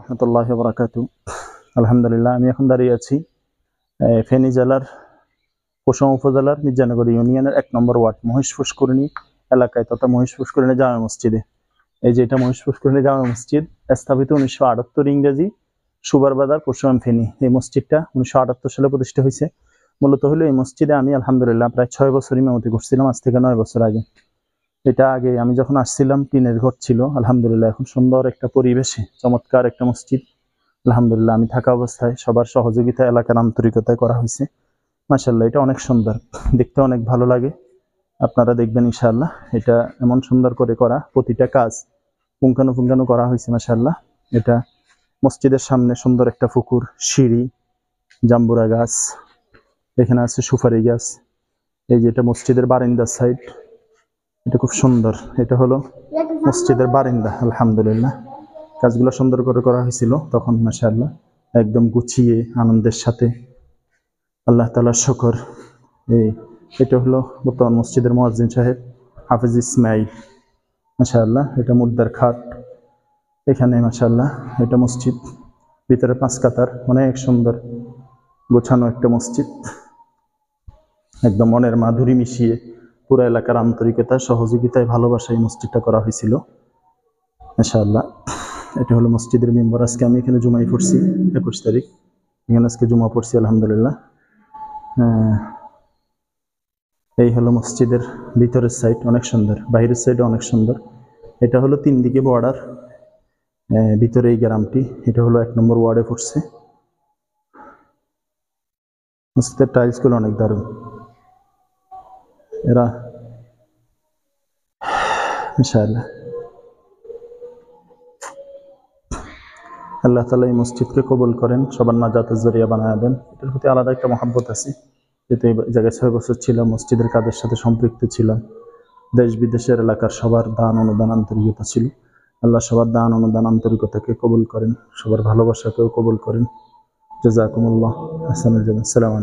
রহমতুল্লাহ বরাকাত আলহামদুলিল্লাহ আমি এখন দাঁড়িয়ে আছি ফেনী জেলার কুসম উপজেলার মির্জানগর ইউনিয়নের এক নম্বর ওয়ার্ড মহেশ পুষ্করিণী এলাকায় তথা মহেশ পুষ্করিণী জামা মসজিদে এই যে এটা মহেশ পুষ্করিণী জামা মসজিদ স্থাপিত উনিশশো আটাত্তর ইংরেজি সুবার বাজার কুসম ফেনী এই মসজিদটা উনিশশো আটাত্তর সালে প্রতিষ্ঠা হয়েছে মূলত হলো এই মসজিদে আমি আলহামদুলিল্লাহ প্রায় ছয় বছর ইমামতি করছিলাম আজ থেকে নয় বছর আগে এটা আগে আমি যখন আসছিলাম টিনের ঘর ছিল আলহামদুলিল্লাহ এখন সুন্দর একটা পরিবেশে চমৎকার একটা মসজিদ আলহামদুলিল্লাহ আমি থাকা অবস্থায় সবার সহযোগিতা এলাকার আন্তরিকতায় করা হয়েছে মাসাল্লাহ এটা অনেক সুন্দর দেখতে অনেক ভালো লাগে আপনারা দেখবেন ইনশাল্লাহ এটা এমন সুন্দর করে করা প্রতিটা কাজ পুঙ্খানু করা হয়েছে মাসাল্লাহ এটা মসজিদের সামনে সুন্দর একটা পুকুর সিঁড়ি জাম্বুরা গাছ এখানে আছে সুপারি গাছ এই যেটা মসজিদের বারিন্দার সাইড এটা খুব সুন্দর এটা হলো মসজিদের বারিন্দা আলহামদুলিল্লাহ কাজগুলো সুন্দর করে করা হয়েছিল তখন মাসাল্লাহ একদম গুছিয়ে আনন্দের সাথে আল্লাহ তালার শকর এই এটা হলো বর্তমান মসজিদের মোয়াজিন সাহেব হাফিজ ইসমাইল মাসাল্লাহ এটা মুদ্দার খাট এখানে মাসাল্লাহ এটা মসজিদ ভিতরে পাঁচ কাতার অনেক সুন্দর গোছানো একটা মসজিদ একদম মনের মাধুরী মিশিয়ে পুরো এলাকার আন্তরিকতা সহযোগিতায় ভালোবাসা এই মসজিদটা করা হয়েছিল ইনশাআল্লাহ এটা হলো মসজিদের মেম্বার আজকে আমি এখানে জুমাই পড়ছি একুশ তারিখ এখানে আজকে জুমা পড়ছি আলহামদুলিল্লাহ এই হলো মসজিদের ভিতরের সাইড অনেক সুন্দর বাইরের সাইড অনেক সুন্দর এটা হলো তিন দিকে বর্ডার ভিতরে এই গ্রামটি এটা হলো এক নম্বর ওয়ার্ডে পড়ছে মসজিদের টাইলসগুলো অনেক দারুণ এরা আল্লাহ তালা এই মসজিদকে কবুল করেন সবার নাজাত জরিয়া বানায় দেন এটার প্রতি আলাদা একটা মহাব্বত আছে যেহেতু এই জায়গায় ছয় বছর ছিলাম মসজিদের কাজের সাথে সম্পৃক্ত ছিলাম দেশ বিদেশের এলাকার সবার দান অনুদান আন্তরিকতা ছিল আল্লাহ সবার দান অনুদান আন্তরিকতাকে কবুল করেন সবার ভালোবাসাকেও কবুল করেন জজাকুমুল্লাহ আসসালাম